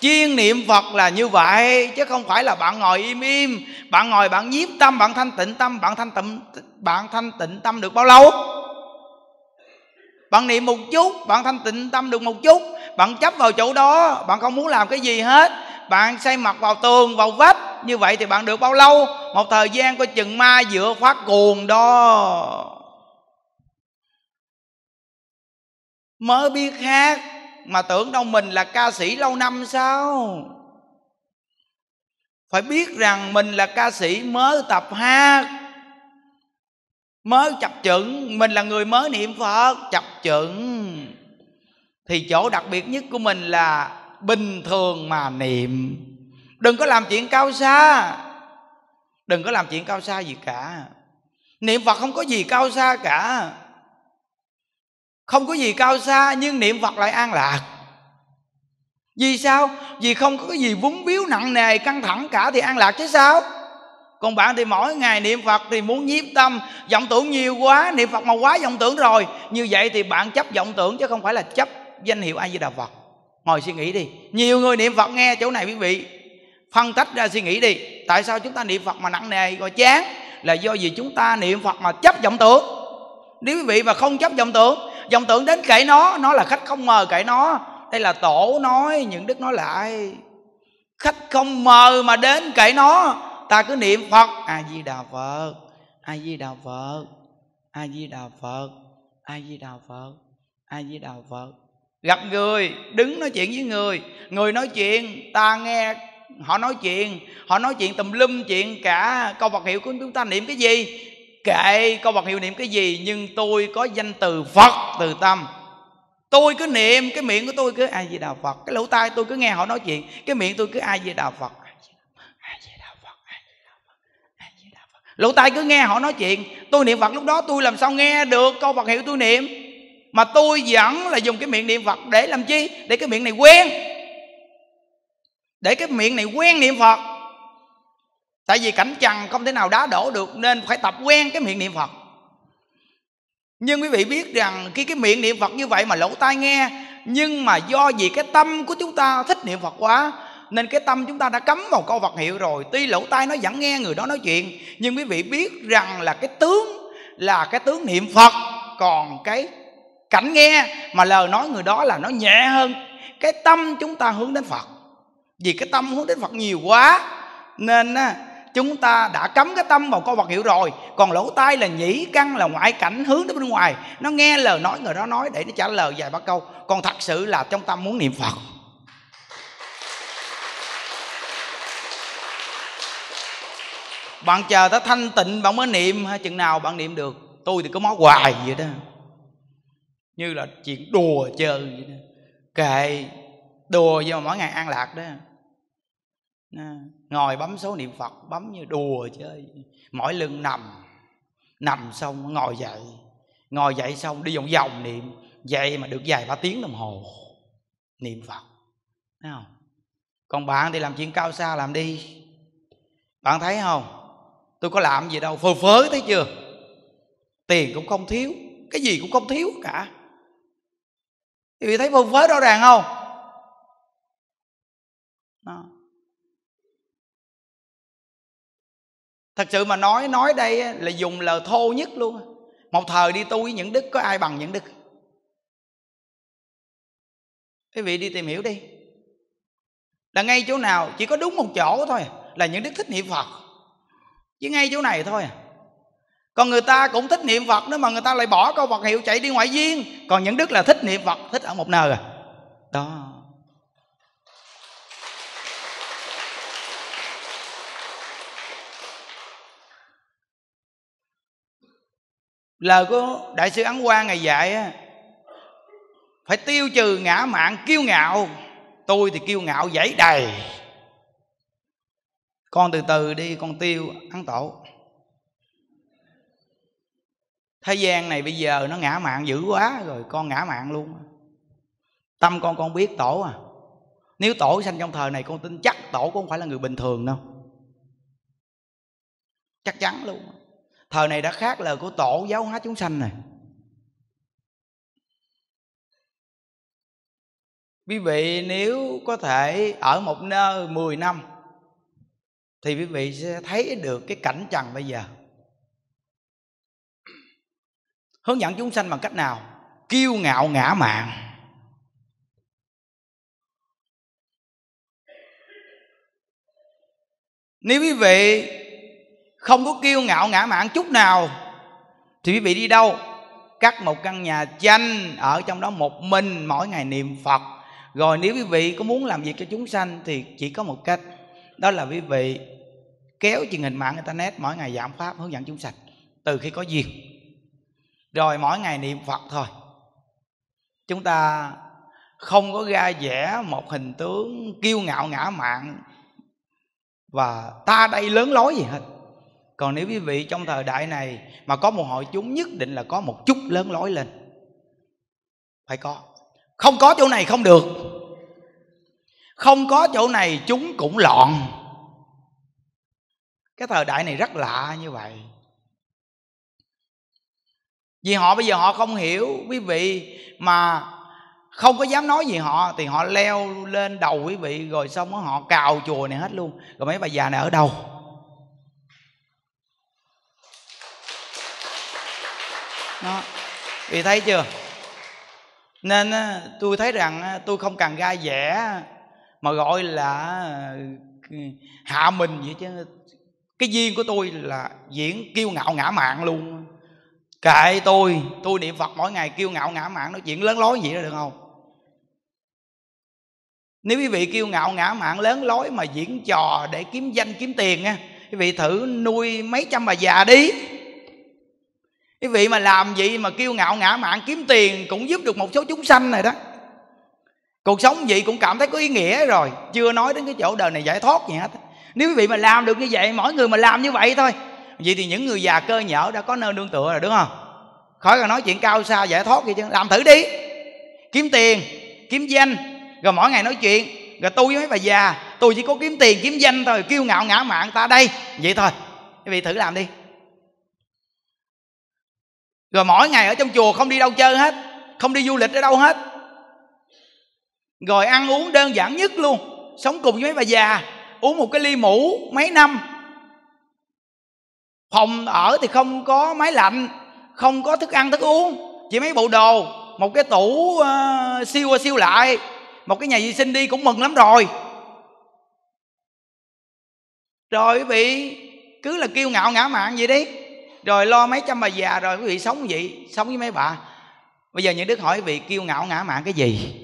chuyên niệm phật là như vậy chứ không phải là bạn ngồi im im bạn ngồi bạn nhiếp tâm bạn thanh tịnh tâm bạn thanh tịnh bạn thanh tịnh tâm được bao lâu bạn niệm một chút bạn thanh tịnh tâm được một chút bạn chấp vào chỗ đó bạn không muốn làm cái gì hết bạn xây mặt vào tường vào vách như vậy thì bạn được bao lâu một thời gian coi chừng ma giữa khóa cuồng đó mới biết hát mà tưởng đâu mình là ca sĩ lâu năm sao phải biết rằng mình là ca sĩ mới tập hát mới chập chững mình là người mới niệm phật chập chững thì chỗ đặc biệt nhất của mình là bình thường mà niệm đừng có làm chuyện cao xa đừng có làm chuyện cao xa gì cả niệm phật không có gì cao xa cả không có gì cao xa nhưng niệm phật lại an lạc vì sao vì không có cái gì vúng biếu nặng nề căng thẳng cả thì an lạc chứ sao còn bạn thì mỗi ngày niệm phật thì muốn nhiếp tâm vọng tưởng nhiều quá niệm phật mà quá vọng tưởng rồi như vậy thì bạn chấp vọng tưởng chứ không phải là chấp danh hiệu a di đà phật ngồi suy nghĩ đi nhiều người niệm phật nghe chỗ này quý vị phân tách ra suy nghĩ đi tại sao chúng ta niệm phật mà nặng nề gọi chán là do vì chúng ta niệm phật mà chấp vọng tưởng nếu quý vị mà không chấp vọng tưởng vọng tưởng đến kể nó nó là khách không mời kể nó đây là tổ nói những đức nói lại khách không mời mà đến kể nó ta cứ niệm phật a di đà phật a di đà phật a di đà phật a di đà phật a di đà phật gặp người đứng nói chuyện với người người nói chuyện ta nghe họ nói chuyện họ nói chuyện tùm lum chuyện cả câu vật hiệu của chúng ta niệm cái gì kệ câu vật hiệu niệm cái gì nhưng tôi có danh từ phật từ tâm tôi cứ niệm cái miệng của tôi cứ ai về đạo phật cái lỗ tai tôi cứ nghe họ nói chuyện cái miệng tôi cứ ai về đạo phật lỗ tai cứ nghe họ nói chuyện tôi niệm phật lúc đó tôi làm sao nghe được câu phật hiệu tôi niệm mà tôi vẫn là dùng cái miệng niệm phật để làm chi để cái miệng này quen để cái miệng này quen niệm phật tại vì cảnh trần không thể nào đá đổ được nên phải tập quen cái miệng niệm phật nhưng quý vị biết rằng khi cái miệng niệm phật như vậy mà lỗ tai nghe nhưng mà do vì cái tâm của chúng ta thích niệm phật quá nên cái tâm chúng ta đã cấm vào câu vật hiệu rồi tuy lỗ tai nó vẫn nghe người đó nói chuyện nhưng quý vị biết rằng là cái tướng là cái tướng niệm phật còn cái cảnh nghe mà lời nói người đó là nó nhẹ hơn cái tâm chúng ta hướng đến phật vì cái tâm hướng đến phật nhiều quá nên chúng ta đã cấm cái tâm vào con vật hiệu rồi còn lỗ tai là nhĩ căn là ngoại cảnh hướng đến bên ngoài nó nghe lời nói người đó nói để nó trả lời vài ba câu còn thật sự là trong tâm muốn niệm phật bạn chờ tới thanh tịnh bạn mới niệm hay chừng nào bạn niệm được tôi thì cứ mó hoài vậy đó như là chuyện đùa chơi vậy đó. kệ đùa nhưng mà mỗi ngày an lạc đó à, ngồi bấm số niệm phật bấm như đùa chơi mỗi lưng nằm nằm xong ngồi dậy ngồi dậy xong đi vòng vòng niệm vậy mà được vài ba tiếng đồng hồ niệm phật thấy không còn bạn thì làm chuyện cao xa làm đi bạn thấy không tôi có làm gì đâu phơ phới thấy chưa tiền cũng không thiếu cái gì cũng không thiếu cả thì vị thấy phù phới rõ ràng không Đó. thật sự mà nói nói đây là dùng lời thô nhất luôn một thời đi tu với những đức có ai bằng những đức quý vị đi tìm hiểu đi là ngay chỗ nào chỉ có đúng một chỗ thôi là những đức thích niệm phật chứ ngay chỗ này thôi à còn người ta cũng thích niệm phật nữa mà người ta lại bỏ câu phật hiệu chạy đi ngoại duyên còn những đức là thích niệm phật thích ở một nơi à đó lời của đại sư ấn quang ngày dạy á phải tiêu trừ ngã mạng kiêu ngạo tôi thì kiêu ngạo dãy đầy con từ từ đi con tiêu ăn tổ thế gian này bây giờ nó ngã mạng dữ quá rồi con ngã mạng luôn tâm con con biết tổ à nếu tổ sanh trong thời này con tin chắc tổ cũng không phải là người bình thường đâu chắc chắn luôn thời này đã khác lời của tổ giáo hóa chúng sanh này quý vị nếu có thể ở một nơi 10 năm thì quý vị sẽ thấy được cái cảnh trần bây giờ hướng dẫn chúng sanh bằng cách nào kiêu ngạo ngã mạn nếu quý vị không có kiêu ngạo ngã mạn chút nào thì quý vị đi đâu cắt một căn nhà chanh ở trong đó một mình mỗi ngày niệm phật rồi nếu quý vị có muốn làm việc cho chúng sanh thì chỉ có một cách đó là quý vị kéo truyền hình mạng internet mỗi ngày giảm pháp hướng dẫn chúng sanh từ khi có duyên rồi mỗi ngày niệm phật thôi chúng ta không có ra vẽ một hình tướng kiêu ngạo ngã mạn và ta đây lớn lối gì hết còn nếu quý vị trong thời đại này mà có một hội chúng nhất định là có một chút lớn lối lên phải có không có chỗ này không được không có chỗ này chúng cũng loạn cái thời đại này rất lạ như vậy vì họ bây giờ họ không hiểu quý vị mà không có dám nói gì họ thì họ leo lên đầu quý vị rồi xong rồi họ cào chùa này hết luôn rồi mấy bà già này ở đâu đó vì thấy chưa nên tôi thấy rằng tôi không cần ra vẻ mà gọi là ờ, hạ mình vậy chứ cái duyên của tôi là diễn kiêu ngạo ngã mạng luôn Kệ tôi Tôi niệm Phật mỗi ngày kiêu ngạo ngã mạn Nói chuyện lớn lối vậy đó được không Nếu quý vị kiêu ngạo ngã mạn lớn lối Mà diễn trò để kiếm danh kiếm tiền nha Quý vị thử nuôi mấy trăm bà già đi Quý vị mà làm gì mà kiêu ngạo ngã mạn kiếm tiền Cũng giúp được một số chúng sanh này đó Cuộc sống vậy cũng cảm thấy có ý nghĩa rồi Chưa nói đến cái chỗ đời này giải thoát gì hết Nếu quý vị mà làm được như vậy Mỗi người mà làm như vậy thôi vậy thì những người già cơ nhở đã có nơi nương tựa rồi đúng không khỏi cần nói chuyện cao xa giải thoát gì chứ làm thử đi kiếm tiền kiếm danh rồi mỗi ngày nói chuyện rồi tôi với mấy bà già tôi chỉ có kiếm tiền kiếm danh thôi kêu ngạo ngã mạng ta đây vậy thôi quý vị thử làm đi rồi mỗi ngày ở trong chùa không đi đâu chơi hết không đi du lịch ở đâu hết rồi ăn uống đơn giản nhất luôn sống cùng với mấy bà già uống một cái ly mũ mấy năm phòng ở thì không có máy lạnh không có thức ăn thức uống chỉ mấy bộ đồ một cái tủ uh, siêu qua siêu lại một cái nhà vệ sinh đi cũng mừng lắm rồi rồi quý vị cứ là kiêu ngạo ngã mạn vậy đi rồi lo mấy trăm bà già rồi quý vị sống vậy sống với mấy bà bây giờ những đức hỏi quý vị kiêu ngạo ngã mạn cái gì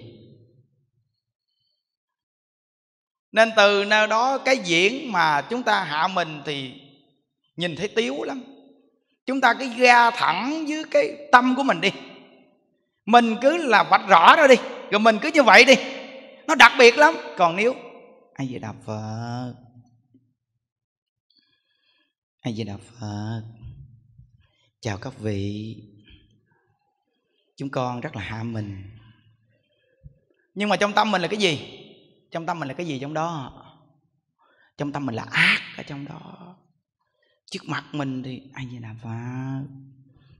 nên từ nơi đó cái diễn mà chúng ta hạ mình thì nhìn thấy tiếu lắm chúng ta cứ ra thẳng với cái tâm của mình đi mình cứ là vạch rõ ra đi rồi mình cứ như vậy đi nó đặc biệt lắm còn nếu ai về đạp phật ai về đạp phật chào các vị chúng con rất là ham mình nhưng mà trong tâm mình là cái gì trong tâm mình là cái gì trong đó trong tâm mình là ác ở trong đó trước mặt mình thì ai như là phật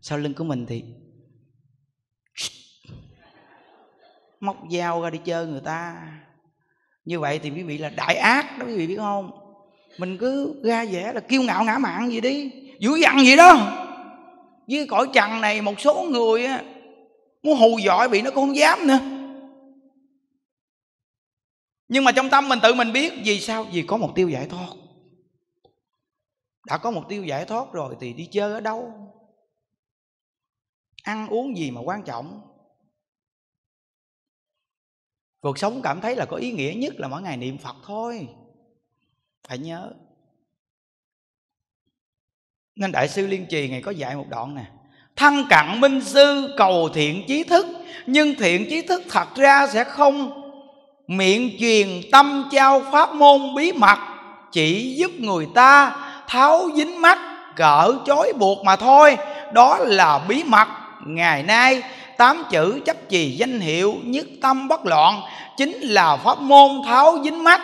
sau lưng của mình thì móc dao ra đi chơi người ta như vậy thì quý vị là đại ác đó quý vị biết không mình cứ ra vẻ là kiêu ngạo ngã mạn gì đi dữ dằn gì đó với cõi trần này một số người á muốn hù dọa bị nó cũng không dám nữa nhưng mà trong tâm mình tự mình biết vì sao vì có mục tiêu giải thoát đã có mục tiêu giải thoát rồi thì đi chơi ở đâu ăn uống gì mà quan trọng cuộc sống cảm thấy là có ý nghĩa nhất là mỗi ngày niệm phật thôi phải nhớ nên đại sư liên trì ngày có dạy một đoạn nè thân cận minh sư cầu thiện trí thức nhưng thiện trí thức thật ra sẽ không miệng truyền tâm trao pháp môn bí mật chỉ giúp người ta tháo dính mắt gỡ chối buộc mà thôi đó là bí mật ngày nay tám chữ chấp trì danh hiệu nhất tâm bất loạn chính là pháp môn tháo dính mắt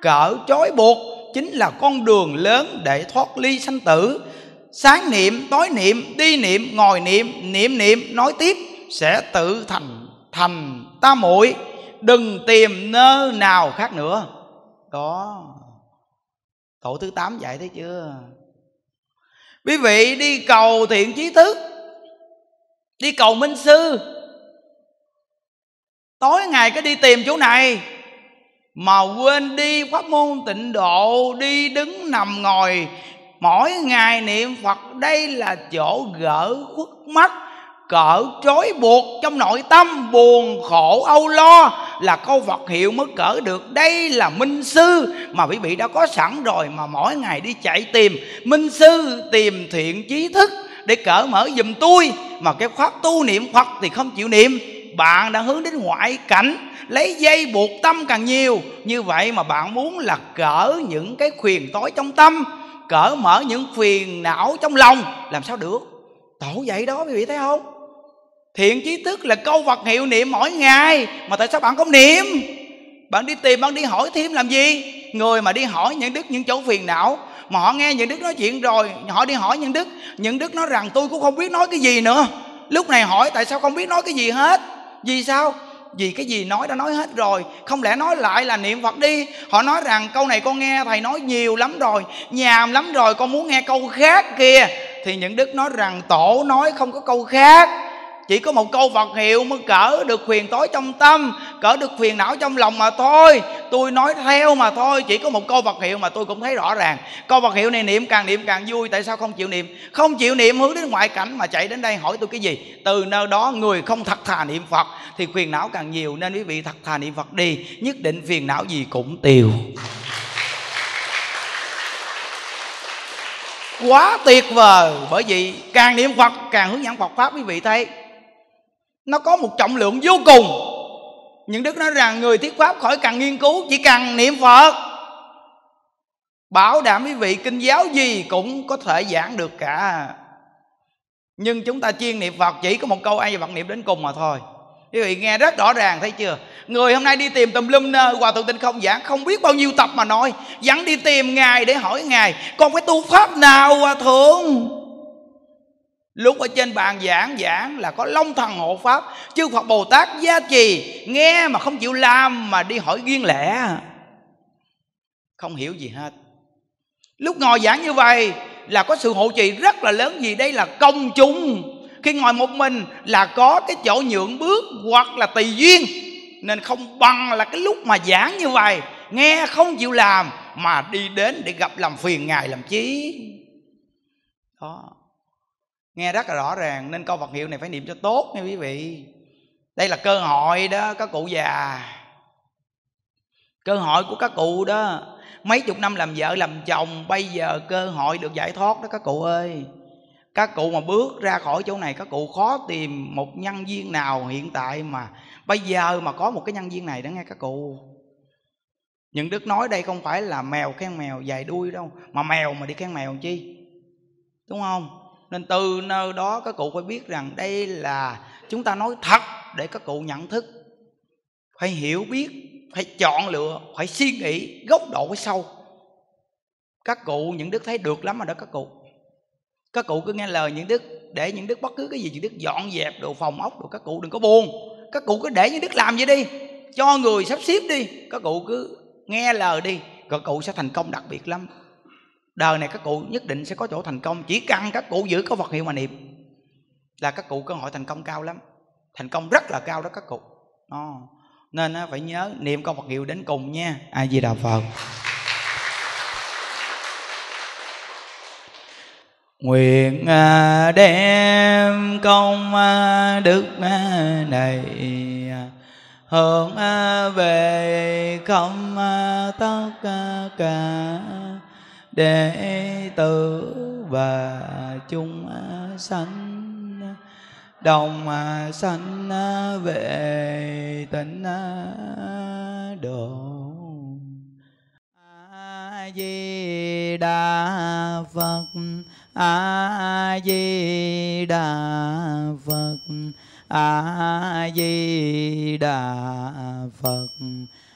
cỡ chối buộc chính là con đường lớn để thoát ly sanh tử sáng niệm tối niệm đi niệm ngồi niệm niệm niệm nói tiếp sẽ tự thành thành ta muội đừng tìm nơi nào khác nữa đó tổ thứ 8 dạy thấy chưa quý vị đi cầu thiện trí thức đi cầu minh sư tối ngày cứ đi tìm chỗ này mà quên đi pháp môn tịnh độ đi đứng nằm ngồi mỗi ngày niệm phật đây là chỗ gỡ khuất mắt cỡ trói buộc trong nội tâm buồn khổ âu lo là câu vật hiệu mới cỡ được đây là minh sư mà quý vị đã có sẵn rồi mà mỗi ngày đi chạy tìm minh sư tìm thiện trí thức để cỡ mở giùm tôi mà cái khóa tu niệm phật thì không chịu niệm bạn đã hướng đến ngoại cảnh lấy dây buộc tâm càng nhiều như vậy mà bạn muốn là cỡ những cái khuyền tối trong tâm cỡ mở những phiền não trong lòng làm sao được tổ vậy đó quý vị thấy không thiện trí thức là câu vật hiệu niệm mỗi ngày mà tại sao bạn không niệm bạn đi tìm bạn đi hỏi thêm làm gì người mà đi hỏi những đức những chỗ phiền não mà họ nghe những đức nói chuyện rồi họ đi hỏi những đức những đức nói rằng tôi cũng không biết nói cái gì nữa lúc này hỏi tại sao không biết nói cái gì hết vì sao vì cái gì nói đã nói hết rồi không lẽ nói lại là niệm phật đi họ nói rằng câu này con nghe thầy nói nhiều lắm rồi nhàm lắm rồi con muốn nghe câu khác kia thì những đức nói rằng tổ nói không có câu khác chỉ có một câu Phật hiệu mới cỡ được phiền tối trong tâm cỡ được phiền não trong lòng mà thôi tôi nói theo mà thôi chỉ có một câu Phật hiệu mà tôi cũng thấy rõ ràng câu Phật hiệu này niệm càng niệm càng vui tại sao không chịu niệm không chịu niệm hướng đến ngoại cảnh mà chạy đến đây hỏi tôi cái gì từ nơi đó người không thật thà niệm Phật thì phiền não càng nhiều nên quý vị thật thà niệm Phật đi nhất định phiền não gì cũng tiêu quá tuyệt vời bởi vì càng niệm phật càng hướng dẫn phật pháp quý vị thấy nó có một trọng lượng vô cùng những đức nói rằng người thiết pháp khỏi cần nghiên cứu chỉ cần niệm phật bảo đảm quý vị kinh giáo gì cũng có thể giảng được cả nhưng chúng ta chuyên niệm phật chỉ có một câu ai và phật niệm đến cùng mà thôi quý vị nghe rất rõ ràng thấy chưa người hôm nay đi tìm tùm lum hòa thượng tinh không giảng không biết bao nhiêu tập mà nói vẫn đi tìm ngài để hỏi ngài con phải tu pháp nào hòa thượng Lúc ở trên bàn giảng giảng là có long thần hộ pháp Chư Phật Bồ Tát gia trì Nghe mà không chịu làm mà đi hỏi riêng lẻ Không hiểu gì hết Lúc ngồi giảng như vậy là có sự hộ trì rất là lớn Vì đây là công chúng Khi ngồi một mình là có cái chỗ nhượng bước hoặc là tùy duyên Nên không bằng là cái lúc mà giảng như vậy Nghe không chịu làm mà đi đến để gặp làm phiền Ngài làm chí Đó nghe rất là rõ ràng nên câu vật hiệu này phải niệm cho tốt nha quý vị đây là cơ hội đó các cụ già cơ hội của các cụ đó mấy chục năm làm vợ làm chồng bây giờ cơ hội được giải thoát đó các cụ ơi các cụ mà bước ra khỏi chỗ này các cụ khó tìm một nhân viên nào hiện tại mà bây giờ mà có một cái nhân viên này đó nghe các cụ những đức nói đây không phải là mèo khen mèo dài đuôi đâu mà mèo mà đi khen mèo chi đúng không nên từ nơi đó các cụ phải biết rằng đây là chúng ta nói thật để các cụ nhận thức phải hiểu biết phải chọn lựa phải suy nghĩ góc độ phải sâu các cụ những đức thấy được lắm rồi đó các cụ các cụ cứ nghe lời những đức để những đức bất cứ cái gì những đức dọn dẹp đồ phòng ốc đồ các cụ đừng có buồn các cụ cứ để những đức làm vậy đi cho người sắp xếp đi các cụ cứ nghe lời đi các cụ sẽ thành công đặc biệt lắm đời này các cụ nhất định sẽ có chỗ thành công chỉ cần các cụ giữ có vật hiệu mà niệm là các cụ cơ hội thành công cao lắm thành công rất là cao đó các cụ à, nên phải nhớ niệm câu vật hiệu đến cùng nha ai di đà phật Nguyện à, đem công à, đức à, này hướng về không tất cả đệ tử và chúng sanh đồng sanh về tịnh độ a di đà phật a di đà phật a di đà phật